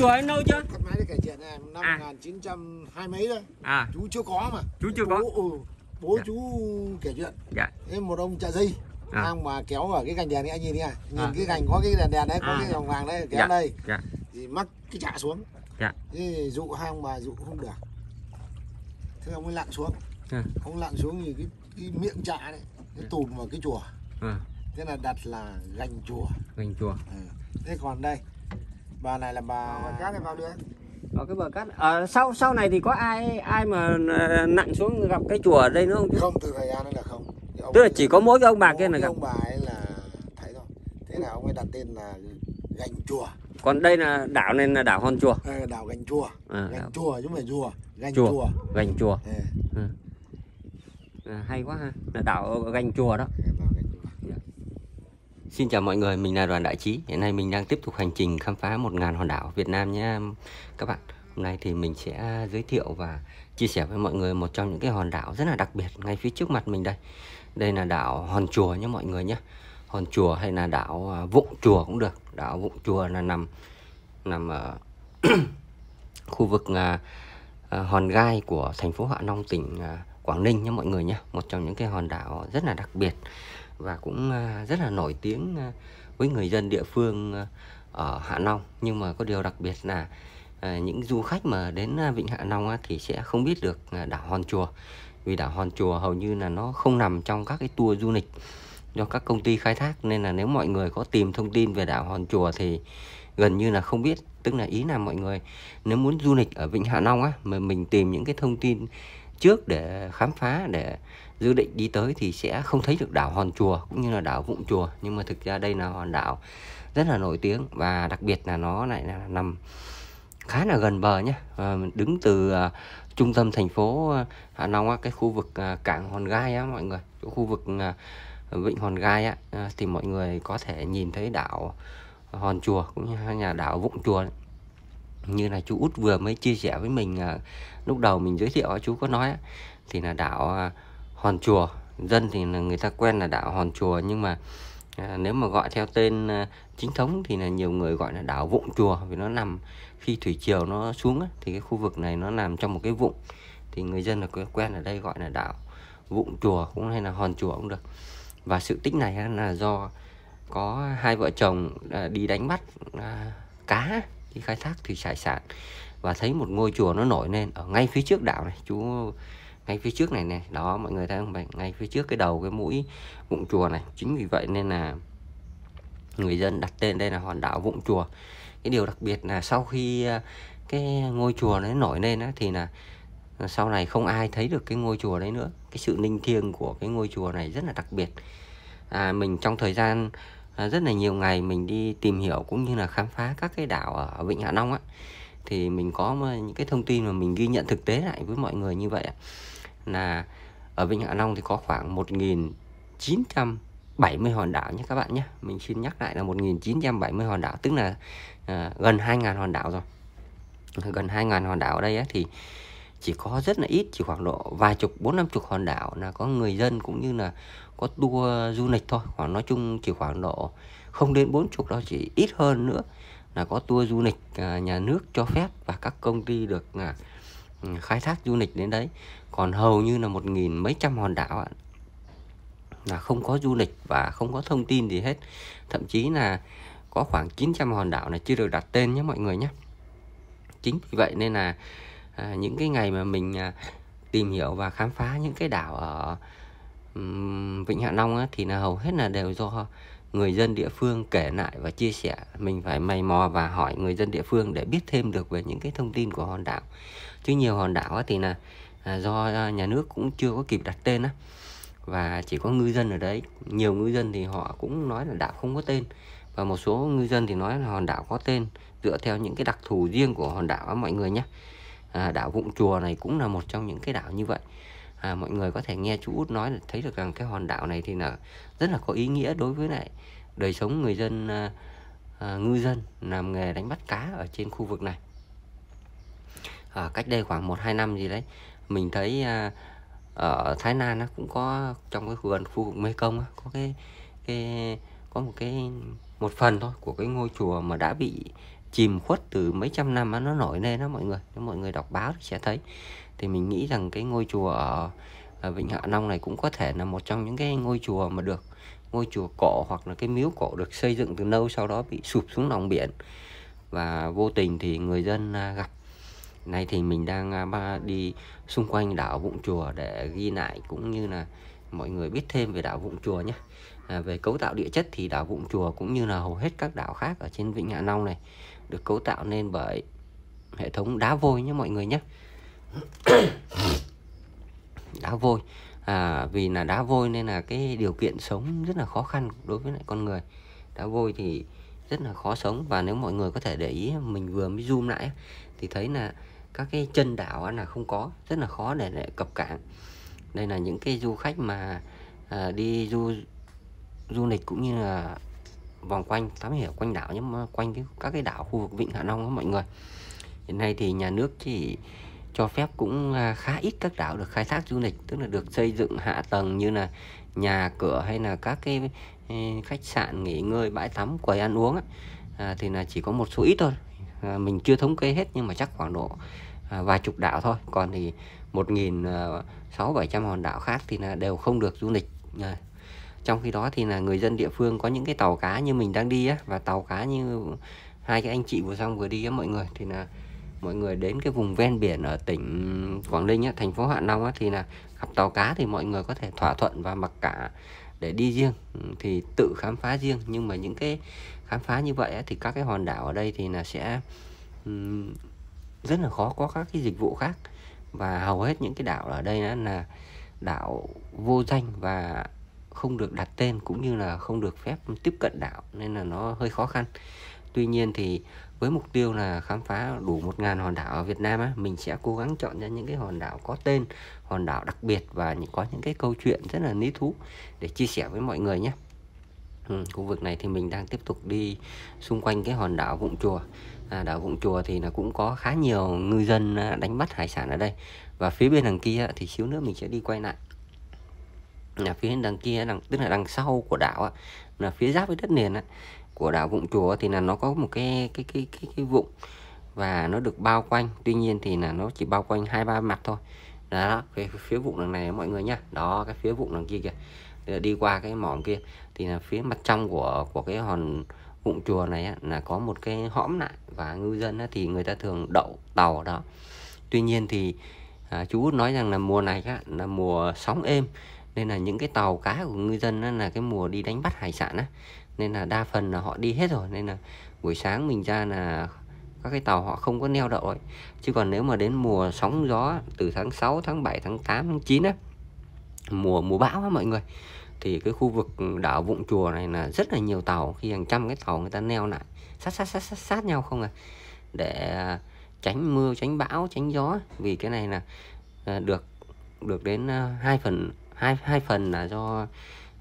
chùa anh lâu chưa cắt máy để kể chuyện này năm à. 1920 mấy thôi à. chú chưa có mà chú chưa bố, có ừ, bố dạ. chú kể chuyện dạ. thế một ông chạ dây à. đang mà kéo ở cái gành đèn này anh nhìn đi à nhìn à. cái gành có cái đèn đèn đấy có à. cái vòng vàng đấy kéo dạ. đây dạ. thì mắc cái chạ xuống dạ. thế dụ hang mà dụ không được thế ông mới lặn xuống à. ông lặn xuống thì cái, cái miệng chạ đấy nó tùm vào cái chùa à. thế là đặt là gành chùa gành chùa à. thế còn đây bà này là bà bờ cát này vào được ở cái bờ cát ở à, sau sau này thì có ai ai mà à, nặng xuống gặp cái chùa ở đây nữa không không từ thời gian đấy là không ông tức là chỉ có mỗi cái ông bà kia là gặp ông bà ấy là thấy thôi thế là ông ấy đặt tên là gành chùa còn đây là đảo nên là đảo hòn chùa đảo gành chùa à, gành đảo. chùa chứ không phải chùa gành chùa, chùa. gành chùa à. À. hay quá ha là đảo gành chùa đó Xin chào mọi người, mình là Đoàn Đại Trí. Hiện nay mình đang tiếp tục hành trình khám phá 1.000 hòn đảo Việt Nam nhé các bạn. Hôm nay thì mình sẽ giới thiệu và chia sẻ với mọi người một trong những cái hòn đảo rất là đặc biệt ngay phía trước mặt mình đây. Đây là đảo Hòn Chùa nhé mọi người nhé. Hòn Chùa hay là đảo à, Vụng Chùa cũng được. Đảo Vụng Chùa là nằm nằm ở khu vực à, à, Hòn Gai của thành phố Hạ Long tỉnh Quảng Ninh nhé mọi người nhé. Một trong những cái hòn đảo rất là đặc biệt và cũng à, rất là nổi tiếng à, với người dân địa phương à, ở Hạ Long nhưng mà có điều đặc biệt là những du khách mà đến Vịnh Hạ Long thì sẽ không biết được đảo Hòn Chùa vì đảo Hòn Chùa hầu như là nó không nằm trong các cái tour du lịch do các công ty khai thác nên là nếu mọi người có tìm thông tin về đảo Hòn Chùa thì gần như là không biết tức là ý là mọi người nếu muốn du lịch ở Vịnh Hạ Long á mà mình tìm những cái thông tin trước để khám phá để dự định đi tới thì sẽ không thấy được đảo Hòn Chùa cũng như là đảo Vụng Chùa nhưng mà thực ra đây là hòn đảo rất là nổi tiếng và đặc biệt là nó lại là nằm khá là gần bờ nhé à, ờ, đứng từ à, trung tâm thành phố ờ, Hạ Long á, cái khu vực à, cảng Hòn Gai á mọi người chỗ khu vực à, vịnh Hòn Gai á à, thì mọi người có thể nhìn thấy đảo Hòn Chùa cũng như nhà đảo Vụng Chùa đấy. như là chú út vừa mới chia sẻ với mình à, lúc đầu mình giới thiệu chú có nói á, thì là đảo à, hòn chùa dân thì là người ta quen là đảo hòn chùa nhưng mà à, nếu mà gọi theo tên à, chính thống thì là nhiều người gọi là đảo vụng chùa vì nó nằm khi thủy triều nó xuống thì cái khu vực này nó nằm trong một cái vụng thì người dân là quen ở đây gọi là đảo vụng chùa cũng hay là hòn chùa cũng được và sự tích này là do có hai vợ chồng à, đi đánh bắt cá đi khai thác thủy hải sản và thấy một ngôi chùa nó nổi lên ở ngay phía trước đảo này chú ngay phía trước này này đó mọi người thấy không bạn ngay phía trước cái đầu cái mũi vụng chùa này chính vì vậy nên là người dân đặt tên đây là hòn đảo vụng chùa cái điều đặc biệt là sau khi à, cái ngôi chùa nó nổi lên á, thì là sau này không ai thấy được cái ngôi chùa đấy nữa cái sự linh thiêng của cái ngôi chùa này rất là đặc biệt à, mình trong thời gian à, rất là nhiều ngày mình đi tìm hiểu cũng như là khám phá các cái đảo ở vịnh hạ long á thì mình có những cái thông tin mà mình ghi nhận thực tế lại với mọi người như vậy là ở Vịnh Hạ Long thì có khoảng 1.970 hòn đảo nhé các bạn nhé. Mình xin nhắc lại là 1.970 hòn đảo, tức là à, gần 2.000 hòn đảo rồi. Gần 2.000 hòn đảo ở đây ấy, thì chỉ có rất là ít, chỉ khoảng độ vài chục, bốn năm chục hòn đảo là có người dân cũng như là có tour du lịch thôi. Khoảng nói chung chỉ khoảng độ không đến bốn chục đó chỉ ít hơn nữa là có tour du lịch à, nhà nước cho phép và các công ty được à, Ừ, khai thác du lịch đến đấy còn hầu như là một nghìn mấy trăm hòn đảo ạ là không có du lịch và không có thông tin gì hết thậm chí là có khoảng 900 hòn đảo này chưa được đặt tên nhé mọi người nhé chính vì vậy nên là à, những cái ngày mà mình à, tìm hiểu và khám phá những cái đảo ở um, Vịnh Hạ Long á, thì là hầu hết là đều do người dân địa phương kể lại và chia sẻ mình phải mày mò và hỏi người dân địa phương để biết thêm được về những cái thông tin của hòn đảo chứ nhiều hòn đảo thì là do à, nhà nước cũng chưa có kịp đặt tên á và chỉ có ngư dân ở đấy nhiều ngư dân thì họ cũng nói là đảo không có tên và một số ngư dân thì nói là hòn đảo có tên dựa theo những cái đặc thù riêng của hòn đảo mọi người nhé à, đảo vụng chùa này cũng là một trong những cái đảo như vậy à, mọi người có thể nghe chú út nói là thấy được rằng cái hòn đảo này thì là rất là có ý nghĩa đối với lại đời sống người dân à, à, ngư dân làm nghề đánh bắt cá ở trên khu vực này à, cách đây khoảng 1-2 năm gì đấy mình thấy à, ở Thái Lan nó cũng có trong cái khu khu vực Mekong á, có cái cái có một cái một phần thôi của cái ngôi chùa mà đã bị chìm khuất từ mấy trăm năm nó nổi lên đó mọi người nếu mọi người đọc báo thì sẽ thấy thì mình nghĩ rằng cái ngôi chùa ở Vịnh Hạ Long này cũng có thể là một trong những cái ngôi chùa mà được ngôi chùa cổ hoặc là cái miếu cổ được xây dựng từ lâu sau đó bị sụp xuống lòng biển và vô tình thì người dân à, gặp nay thì mình đang à, đi xung quanh đảo Vũng Chùa để ghi lại cũng như là mọi người biết thêm về đảo Vũng Chùa nhé à, về cấu tạo địa chất thì đảo Vũng Chùa cũng như là hầu hết các đảo khác ở trên Vịnh Hạ Long này được cấu tạo nên bởi hệ thống đá vôi nhé mọi người nhé đá vôi à, vì là đá vôi nên là cái điều kiện sống rất là khó khăn đối với lại con người đá vôi thì rất là khó sống và nếu mọi người có thể để ý mình vừa mới zoom lại thì thấy là các cái chân đảo là không có rất là khó để lại cập cảng đây là những cái du khách mà à, đi du du lịch cũng như là vòng quanh thám hiểm quanh đảo nhưng mà quanh cái, các cái đảo khu vực vịnh hạ long đó mọi người hiện nay thì nhà nước chỉ cho phép cũng khá ít các đảo được khai thác du lịch tức là được xây dựng hạ tầng như là nhà cửa hay là các cái ừ, khách sạn nghỉ ngơi bãi tắm quầy ăn uống ấy, à, thì là chỉ có một số ít thôi à, mình chưa thống kê hết nhưng mà chắc khoảng độ à, vài chục đảo thôi còn thì một nghìn sáu bảy trăm hòn đảo khác thì là đều không được du lịch trong khi đó thì là người dân địa phương có những cái tàu cá như mình đang đi á và tàu cá như hai cái anh chị vừa xong vừa đi á mọi người thì là mọi người đến cái vùng ven biển ở tỉnh Quảng Ninh á, thành phố Hạ Long á, thì là gặp tàu cá thì mọi người có thể thỏa thuận và mặc cả để đi riêng ừ, thì tự khám phá riêng nhưng mà những cái khám phá như vậy á, thì các cái hòn đảo ở đây thì là sẽ um, rất là khó có các cái dịch vụ khác và hầu hết những cái đảo ở đây đó là đảo vô danh và không được đặt tên cũng như là không được phép tiếp cận đảo nên là nó hơi khó khăn tuy nhiên thì với mục tiêu là khám phá đủ 1.000 hòn đảo ở Việt Nam á, mình sẽ cố gắng chọn ra những cái hòn đảo có tên, hòn đảo đặc biệt và có những cái câu chuyện rất là lý thú để chia sẻ với mọi người nhé. Ừ, khu vực này thì mình đang tiếp tục đi xung quanh cái hòn đảo Vụng Chùa. À, đảo Vụng Chùa thì là cũng có khá nhiều ngư dân à, đánh bắt hải sản ở đây. Và phía bên đằng kia thì xíu nữa mình sẽ đi quay lại là phía đằng kia đằng tức là đằng sau của đảo á, là phía giáp với đất liền á, của đảo vụng chùa thì là nó có một cái cái cái cái, cái vụng và nó được bao quanh tuy nhiên thì là nó chỉ bao quanh hai ba mặt thôi đó, cái phía, phía vụng đằng này mọi người nhá đó cái phía vụng đằng kia kìa đi qua cái mỏm kia thì là phía mặt trong của của cái hòn vụng chùa này á, là có một cái hõm lại và ngư dân á, thì người ta thường đậu tàu đó tuy nhiên thì à, chú út nói rằng là mùa này á, là mùa sóng êm nên là những cái tàu cá của ngư dân á, là cái mùa đi đánh bắt hải sản á, nên là đa phần là họ đi hết rồi nên là buổi sáng mình ra là các cái tàu họ không có neo đậu ấy. chứ còn nếu mà đến mùa sóng gió từ tháng 6 tháng 7 tháng 8 tháng 9 á mùa mùa bão á mọi người thì cái khu vực đảo Vụng Chùa này là rất là nhiều tàu khi hàng trăm cái tàu người ta neo lại sát sát sát sát sát nhau không à để à, tránh mưa tránh bão tránh gió vì cái này là à, được được đến à, hai phần hai hai phần là do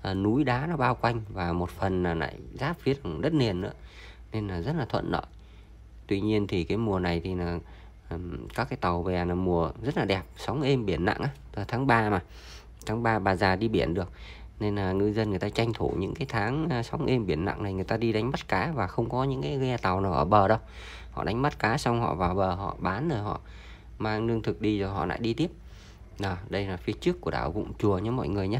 À, núi đá nó bao quanh và một phần là lại giáp phía đất liền nữa nên là rất là thuận lợi tuy nhiên thì cái mùa này thì là các cái tàu bè là mùa rất là đẹp sóng êm biển nặng á tháng 3 mà tháng 3 bà già đi biển được nên là ngư dân người ta tranh thủ những cái tháng à, sóng êm biển nặng này người ta đi đánh bắt cá và không có những cái ghe tàu nào ở bờ đâu họ đánh bắt cá xong họ vào bờ họ bán rồi họ mang lương thực đi rồi họ lại đi tiếp nào đây là phía trước của đảo Vụng Chùa nhé mọi người nhé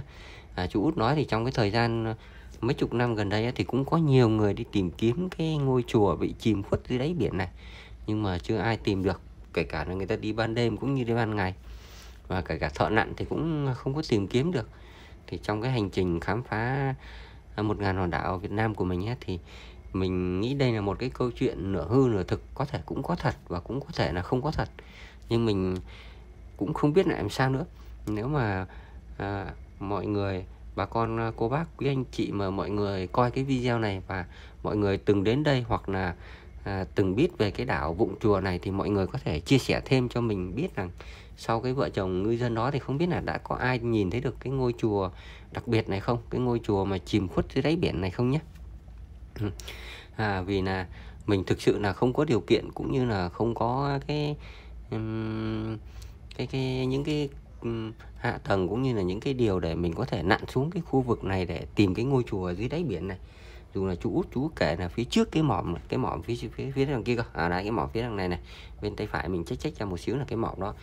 à, chú út nói thì trong cái thời gian ờ, mấy chục năm gần đây thì cũng có nhiều người đi tìm kiếm cái ngôi chùa bị chìm khuất dưới đáy biển này nhưng mà chưa ai tìm được kể cả là người ta đi ban đêm cũng như đi ban ngày và kể cả thợ nặn thì cũng không có tìm kiếm được thì trong cái hành trình khám phá ờ, một ngàn hòn đảo Việt Nam của mình ấy, thì mình nghĩ đây là một cái câu chuyện nửa hư nửa thực có thể cũng có thật và cũng có thể là không có thật nhưng mình cũng không biết là làm sao nữa nếu mà à, mọi người bà con à, cô bác quý anh chị mà mọi người coi cái video này và mọi người từng đến đây hoặc là à, từng biết về cái đảo Vụng Chùa này thì mọi người có thể chia sẻ thêm cho mình biết rằng sau cái vợ chồng ngư dân đó thì không biết là đã có ai nhìn thấy được cái ngôi chùa đặc biệt này không cái ngôi chùa mà chìm khuất dưới đáy biển này không nhé à, vì là mình thực sự là không có điều kiện cũng như là không có cái um, cái cái những cái um, hạ tầng cũng như là những cái điều để mình có thể nặn xuống cái khu vực này để tìm cái ngôi chùa dưới đáy biển này dù là chú út chú kể là phía trước cái mỏm cái mỏm phía phía phía đằng kia cơ ở à, đây cái mỏm phía đằng này này bên tay phải mình check check ra một xíu là cái mỏm đó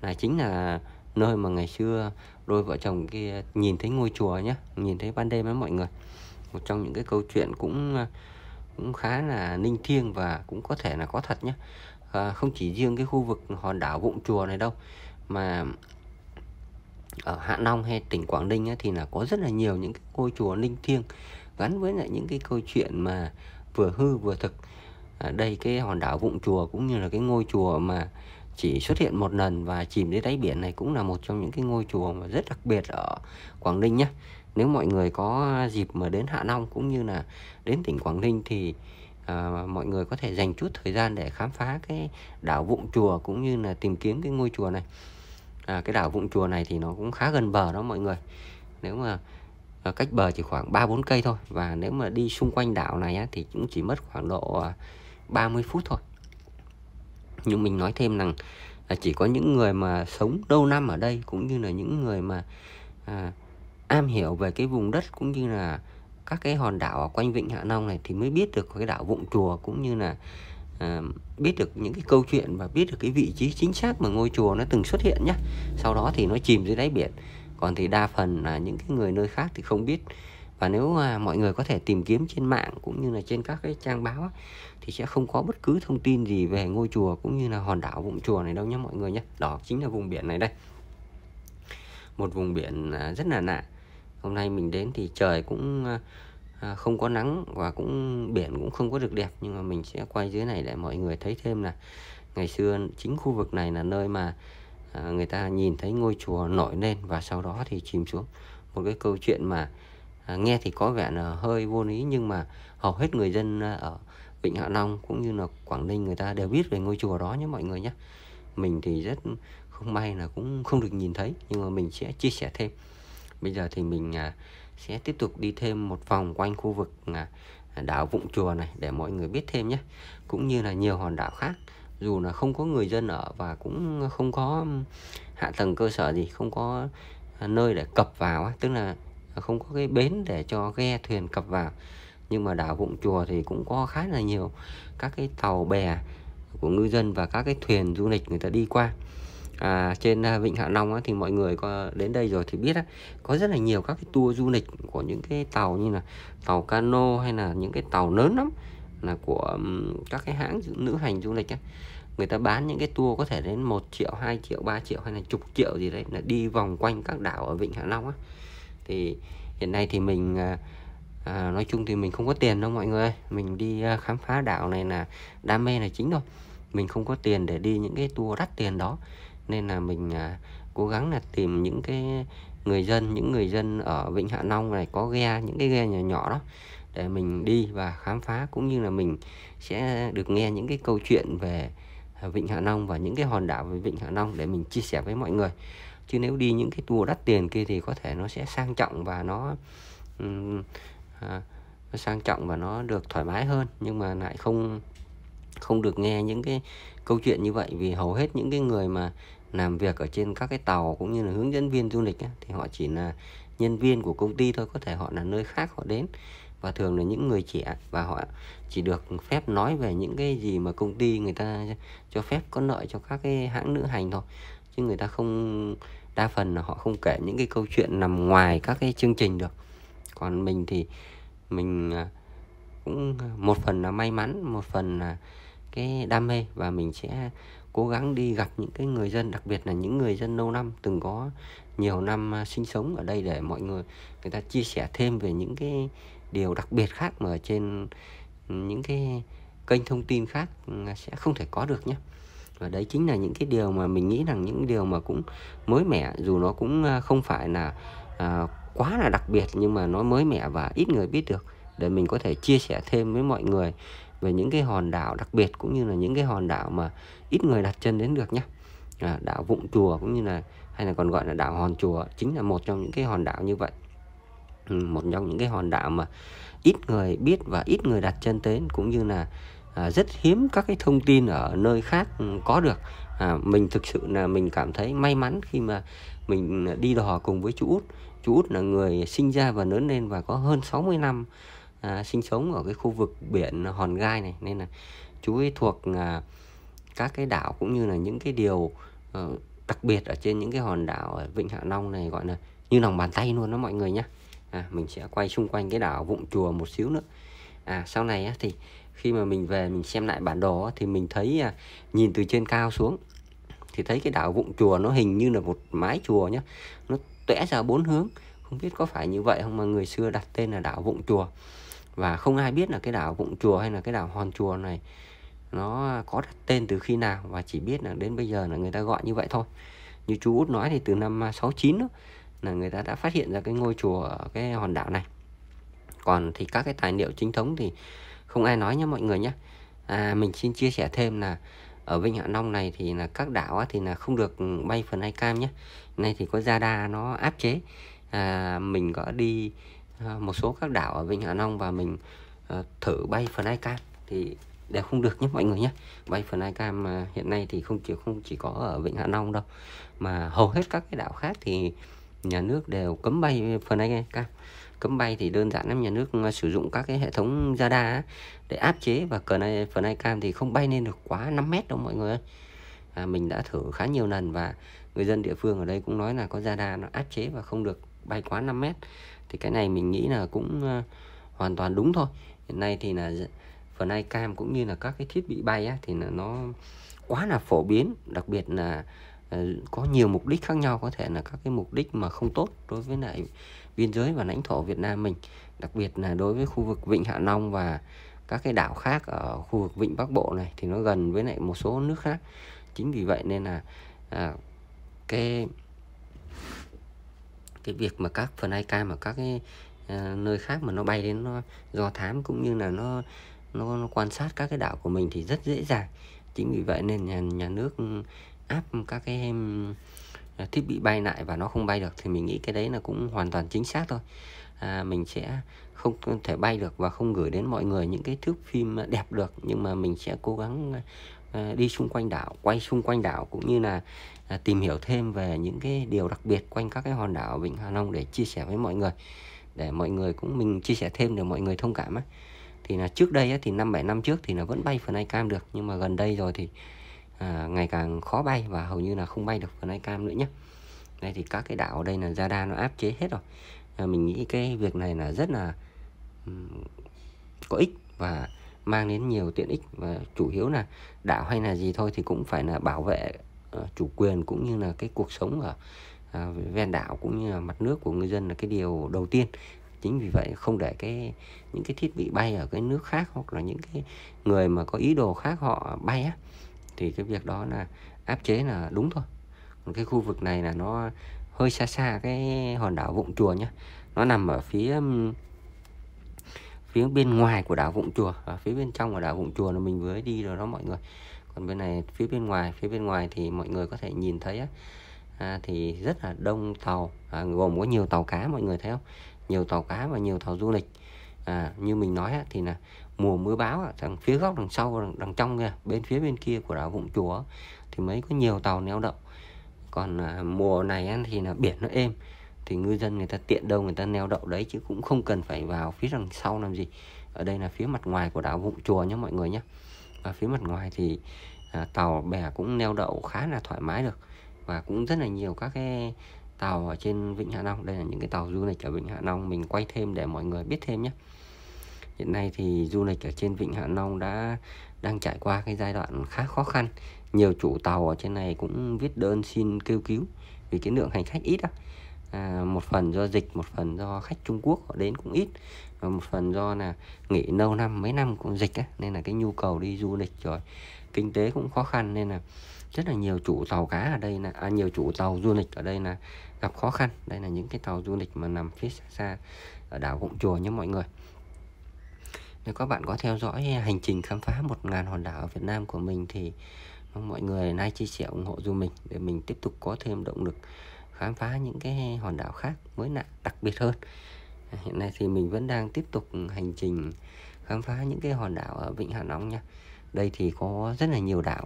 là chính là nơi mà ngày xưa đôi vợ chồng kia nhìn thấy ngôi chùa nhá nhìn thấy ban đêm ấy mọi người một trong những cái câu chuyện cũng cũng khá là linh thiêng và cũng có thể là có thật nhá à, không chỉ riêng cái khu vực hòn đảo vụng chùa này đâu mà ở Hạ Long hay tỉnh Quảng Ninh ấy, thì là có rất là nhiều những cái ngôi chùa linh thiêng gắn với lại những cái câu chuyện mà vừa hư vừa thực ở à, đây cái hòn đảo Vụng Chùa cũng như là cái ngôi chùa mà chỉ xuất hiện một lần và chìm dưới đáy biển này cũng là một trong những cái ngôi chùa mà rất đặc biệt ở Quảng Ninh nhé nếu mọi người có dịp mà đến Hạ Long cũng như là đến tỉnh Quảng Ninh thì à, mọi người có thể dành chút thời gian để khám phá cái đảo Vụng Chùa cũng như là tìm kiếm cái ngôi chùa này à, cái đảo Vũng Chùa này thì nó cũng khá gần bờ đó mọi người nếu mà à, cách bờ chỉ khoảng 3-4 cây thôi và nếu mà đi xung quanh đảo này á, thì cũng chỉ mất khoảng độ à, ờ, 30 phút thôi nhưng mình nói thêm rằng là chỉ có những người mà sống lâu năm ở đây cũng như là những người mà à, am hiểu về cái vùng đất cũng như là các cái hòn đảo ở quanh vịnh Hạ Long này thì mới biết được cái đảo Vụng Chùa cũng như là à, biết được những cái câu chuyện và biết được cái vị trí chính xác mà ngôi chùa nó từng xuất hiện nhé sau đó thì nó chìm dưới đáy biển còn thì đa phần là những cái người nơi khác thì không biết và nếu à, mọi người có thể tìm kiếm trên mạng cũng như là trên các cái trang báo thì sẽ không có bất cứ thông tin gì về ngôi chùa cũng như là hòn đảo vũng chùa này đâu nhé mọi người nhé đó chính là vùng biển này đây một vùng biển à, rất là lạ hôm nay mình đến thì trời cũng à, À, không có nắng và cũng biển cũng không có được đẹp nhưng mà mình sẽ quay dưới này để mọi người thấy thêm là ngày xưa chính khu vực này là nơi mà à, người ta nhìn thấy ngôi chùa nổi lên và sau đó thì chìm xuống một cái câu chuyện mà à, nghe thì có vẻ là hơi vô lý nhưng mà hầu hết người dân ở Vịnh Hạ Long cũng như là Quảng Ninh người ta đều biết về ngôi chùa đó nhé mọi người nhé mình thì rất không may là cũng không được nhìn thấy nhưng mà mình sẽ chia sẻ thêm bây giờ thì mình sẽ tiếp tục đi thêm một vòng quanh khu vực à, đảo Vụng Chùa này để mọi người biết thêm nhé cũng như là nhiều hòn đảo khác dù là không có người dân ở và cũng không có hạ tầng cơ sở gì không có à, nơi để cập vào tức là không có cái bến để cho ghe thuyền cập vào nhưng mà đảo Vụng Chùa thì cũng có khá là nhiều các cái tàu bè của ngư dân và các cái thuyền du lịch người ta đi qua à, trên à, vịnh hạ long á, thì mọi người có đến đây rồi thì biết á, có rất là nhiều các cái tour du lịch của những cái tàu như là tàu cano hay là những cái tàu lớn lắm là của các cái hãng nữ hành du lịch á người ta bán những cái tour có thể đến 1 triệu 2 triệu 3 triệu hay là chục triệu gì đấy là đi vòng quanh các đảo ở vịnh hạ long á thì hiện nay thì mình à, à nói chung thì mình không có tiền đâu mọi người mình đi à, khám phá đảo này là đam mê là chính thôi mình không có tiền để đi những cái tour đắt tiền đó nên là mình à, cố gắng là tìm những cái người dân những người dân ở vịnh hạ long này có ghe những cái ghe nhỏ nhỏ đó để mình đi và khám phá cũng như là mình sẽ được nghe những cái câu chuyện về à, vịnh hạ long và những cái hòn đảo về vịnh hạ long để mình chia sẻ với mọi người chứ nếu đi những cái tour đắt tiền kia thì có thể nó sẽ sang trọng và nó um, à, sang trọng và nó được thoải mái hơn nhưng mà lại không không được nghe những cái câu chuyện như vậy vì hầu hết những cái người mà làm việc ở trên các cái tàu cũng như là hướng dẫn viên du lịch ấy, thì họ chỉ là nhân viên của công ty thôi có thể họ là nơi khác họ đến và thường là những người trẻ và họ chỉ được phép nói về những cái gì mà công ty người ta cho phép có lợi cho các cái hãng lữ hành thôi chứ người ta không đa phần là họ không kể những cái câu chuyện nằm ngoài các cái chương trình được còn mình thì mình à, cũng một phần là may mắn một phần là cái đam mê và mình sẽ cố gắng đi gặp những cái người dân đặc biệt là những người dân lâu năm từng có nhiều năm à, sinh sống ở đây để mọi người người ta chia sẻ thêm về những cái điều đặc biệt khác mà trên ừ, những cái kênh thông tin khác ừ, sẽ không thể có được nhé và đấy chính là những cái điều mà mình nghĩ rằng những điều mà cũng mới mẻ dù nó cũng à, không phải là à, quá là đặc biệt nhưng mà nó mới mẻ và ít người biết được để mình có thể chia sẻ thêm với mọi người về những cái hòn đảo đặc biệt cũng như là những cái hòn đảo mà ít người đặt chân đến được nhé à, đảo vụng chùa cũng như là hay là còn gọi là đảo hòn chùa chính là một trong những cái hòn đảo như vậy ừ, một trong những cái hòn đảo mà ít người biết và ít người đặt chân đến cũng như là à, rất hiếm các cái thông tin ở nơi khác ừ, có được à, mình thực sự là mình cảm thấy may mắn khi mà mình đi đò cùng với chú út chú út là người sinh ra và lớn lên và có hơn 60 năm à, sinh sống ở cái khu vực biển hòn gai này nên là chú ấy thuộc à, các cái đảo cũng như là những cái điều à, đặc biệt ở trên những cái hòn đảo ở vịnh hạ long này gọi là như lòng bàn tay luôn đó mọi người nhé à, mình sẽ quay xung quanh cái đảo vụng chùa một xíu nữa à sau này á, thì khi mà mình về mình xem lại bản đồ á, thì mình thấy à, nhìn từ trên cao xuống thì thấy cái đảo vụng chùa nó hình như là một mái chùa nhá nó tẽ ra bốn hướng không biết có phải như vậy không mà người xưa đặt tên là đảo vụng chùa và không ai biết là cái đảo Vụng Chùa hay là cái đảo Hòn Chùa này nó có đặt tên từ khi nào và chỉ biết là đến bây giờ là người ta gọi như vậy thôi như chú út nói thì từ năm 69 đó, là người ta đã phát hiện ra cái ngôi chùa ở cái hòn đảo này còn thì các cái tài liệu chính thống thì không ai nói nhé mọi người nhé à, mình xin chia sẻ thêm là ở Vinh Hạ Long này thì là các đảo thì là không được bay phần hay cam nhé nay thì có radar nó áp chế à, mình có đi À, một số các đảo ở Vịnh Hạ Long và mình ờ, thử bay flycam thì đều không được nhé mọi người nhé bay flycam ờ, hiện nay thì không chỉ không chỉ có ở Vịnh Hạ Long đâu mà hầu hết các cái đảo khác thì nhà nước đều cấm bay flycam cấm bay thì đơn giản lắm nhà nước ờ, sử dụng các cái hệ thống radar để áp chế và cờ này flycam thì không bay lên được quá 5 mét đâu mọi người ơi à, mình đã thử khá nhiều lần và người dân địa phương ở đây cũng nói là có radar nó áp chế và không được bay quá 5 mét thì cái này mình nghĩ là cũng uh, hoàn toàn đúng thôi hiện nay thì là phần ai cam cũng như là các cái thiết bị bay á, thì là nó quá là phổ biến đặc biệt là uh, có nhiều mục đích khác nhau có thể là các cái mục đích mà không tốt đối với lại biên giới và lãnh thổ Việt Nam mình đặc biệt là đối với khu vực Vịnh Hạ Long và các cái đảo khác ở khu vực Vịnh Bắc Bộ này thì nó gần với lại một số nước khác chính vì vậy nên là à, cái cái việc mà các phần IK mà các cái ờ, nơi khác mà nó bay đến nó do thám cũng như là nó nó, nó quan sát các cái đảo của mình thì rất dễ dàng chính vì vậy nên nhà nhà nước áp các cái uh, thiết bị bay lại và nó không bay được thì mình nghĩ cái đấy là cũng hoàn toàn chính xác thôi à, mình sẽ không thể bay được và không gửi đến mọi người những cái thước phim đẹp được nhưng mà mình sẽ cố gắng À, đi xung quanh đảo quay xung quanh đảo cũng như là à, tìm hiểu thêm về những cái điều đặc biệt quanh các cái hòn đảo Vịnh Hạ Long để chia sẻ với mọi người để mọi người cũng mình chia sẻ thêm để mọi người thông cảm á thì là trước đây á, thì năm bảy năm trước thì là vẫn bay phần cam được nhưng mà gần đây rồi thì à, ngày càng khó bay và hầu như là không bay được phần cam nữa nhé đây thì các cái đảo ở đây là radar nó áp chế hết rồi à, mình nghĩ cái việc này là rất là um, có ích và mang đến nhiều tiện ích và chủ yếu là đảo hay là gì thôi thì cũng phải là bảo vệ ờ, chủ quyền cũng như là cái cuộc sống ở ờ, ven đảo cũng như là mặt nước của người dân là cái điều đầu tiên chính vì vậy không để cái những cái thiết bị bay ở cái nước khác hoặc là những cái người mà có ý đồ khác họ bay á thì cái việc đó là áp chế là đúng thôi còn cái khu vực này là nó hơi xa xa cái hòn đảo vụng chùa nhá nó nằm ở phía phía bên ngoài của đảo Vũng Chùa và phía bên trong của đảo Vũng Chùa là mình vừa đi rồi đó mọi người còn bên này phía bên ngoài phía bên ngoài thì mọi người có thể nhìn thấy á, à, thì rất là đông tàu à, gồm có nhiều tàu cá mọi người thấy không nhiều tàu cá và nhiều tàu du lịch à, như mình nói á, thì là mùa mưa bão á, đằng phía góc đằng sau đằng, đằng trong kia bên phía bên kia của đảo Vũng Chùa thì mới có nhiều tàu neo đậu còn à, mùa này á, thì là biển nó êm thì ngư dân người ta tiện đâu người ta neo đậu đấy chứ cũng không cần phải vào phía đằng sau làm gì ở đây là phía mặt ngoài của đảo vụng chùa nhé mọi người nhé và phía mặt ngoài thì à, tàu bè cũng neo đậu khá là thoải mái được và cũng rất là nhiều các cái tàu ở trên vịnh hạ long đây là những cái tàu du lịch ở vịnh hạ long mình quay thêm để mọi người biết thêm nhé hiện nay thì du lịch ở trên vịnh hạ long đã đang trải qua cái giai đoạn khá khó khăn nhiều chủ tàu ở trên này cũng viết đơn xin kêu cứu vì cái lượng hành khách ít á à, một phần do dịch một phần do khách Trung Quốc họ đến cũng ít và một phần do là nghỉ lâu năm mấy năm cũng dịch á nên là cái nhu cầu đi du lịch rồi kinh tế cũng khó khăn nên là rất là nhiều chủ tàu cá ở đây là à, nhiều chủ tàu du lịch ở đây là gặp khó khăn đây là những cái tàu du lịch mà nằm phía xa, xa ở đảo Cụng Chùa nhé mọi người nếu các bạn có theo dõi hành trình khám phá một ngàn hòn đảo ở Việt Nam của mình thì mọi người nay chia sẻ ủng hộ du mình để mình tiếp tục có thêm động lực khám phá những cái hòn đảo khác mới lạ đặc biệt hơn à, hiện nay thì mình vẫn đang tiếp tục hành trình khám phá những cái hòn đảo ở vịnh hạ long nha đây thì có rất là nhiều đảo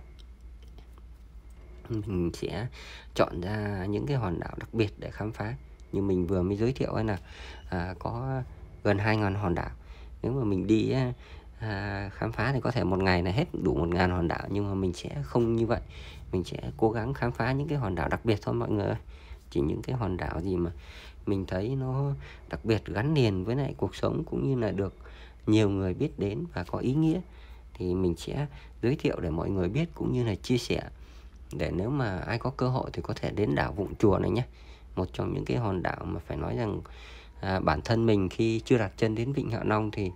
mình sẽ chọn ra những cái hòn đảo đặc biệt để khám phá như mình vừa mới giới thiệu ấy là à, có gần hai ngàn hòn đảo nếu mà mình đi à, khám phá thì có thể một ngày là hết đủ một ngàn hòn đảo nhưng mà mình sẽ không như vậy mình sẽ cố gắng khám phá những cái hòn đảo đặc biệt thôi mọi người ơi chỉ những cái hòn đảo gì mà mình thấy nó đặc biệt gắn liền với lại cuộc sống cũng như là được nhiều người biết đến và có ý nghĩa thì mình sẽ giới thiệu để mọi người biết cũng như là chia sẻ để nếu mà ai có cơ hội thì có thể đến đảo Vụng Chùa này nhé một trong những cái hòn đảo mà phải nói rằng à, bản thân mình khi chưa đặt chân đến Vịnh Hạ Long thì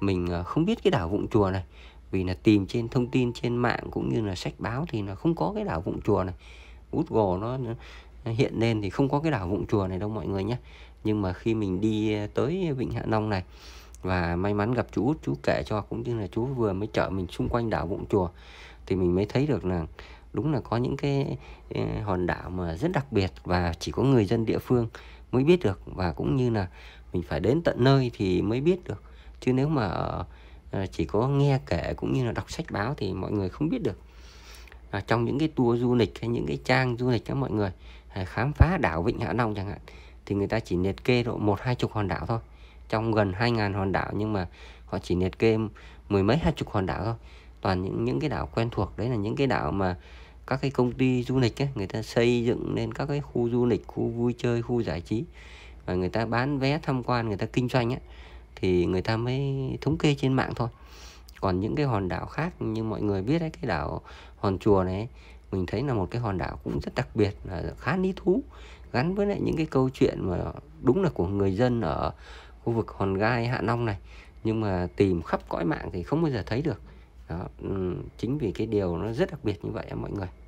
mình à, không biết cái đảo Vụng Chùa này vì là tìm trên thông tin trên mạng cũng như là sách báo thì là không có cái đảo Vụng Chùa này Google nó hiện lên thì không có cái đảo vụng chùa này đâu mọi người nhé nhưng mà khi mình đi tới vịnh hạ long này và may mắn gặp chú út chú kể cho cũng như là chú vừa mới chở mình xung quanh đảo vụng chùa thì mình mới thấy được là đúng là có những cái ờ, hòn đảo mà rất đặc biệt và chỉ có người dân địa phương mới biết được và cũng như là mình phải đến tận nơi thì mới biết được chứ nếu mà ờ, chỉ có nghe kể cũng như là đọc sách báo thì mọi người không biết được à, trong những cái tour du lịch hay những cái trang du lịch các mọi người khám phá đảo Vịnh Hạ Long chẳng hạn thì người ta chỉ liệt kê độ một hai chục hòn đảo thôi trong gần hai ngàn hòn đảo nhưng mà họ chỉ liệt kê mười mấy hai chục hòn đảo thôi toàn những những cái đảo quen thuộc đấy là những cái đảo mà các cái công ty du lịch ấy, người ta xây dựng nên các cái khu du lịch khu vui chơi khu giải trí và người ta bán vé tham quan người ta kinh doanh ấy, thì người ta mới thống kê trên mạng thôi còn những cái hòn đảo khác như mọi người biết đấy cái đảo hòn chùa này mình thấy là một cái hòn đảo cũng rất đặc biệt là khá lý thú gắn với lại những cái câu chuyện mà đúng là của người dân ở khu vực hòn gai hạ long này nhưng mà tìm khắp cõi mạng thì không bao giờ thấy được đó chính vì cái điều nó rất đặc biệt như vậy mọi người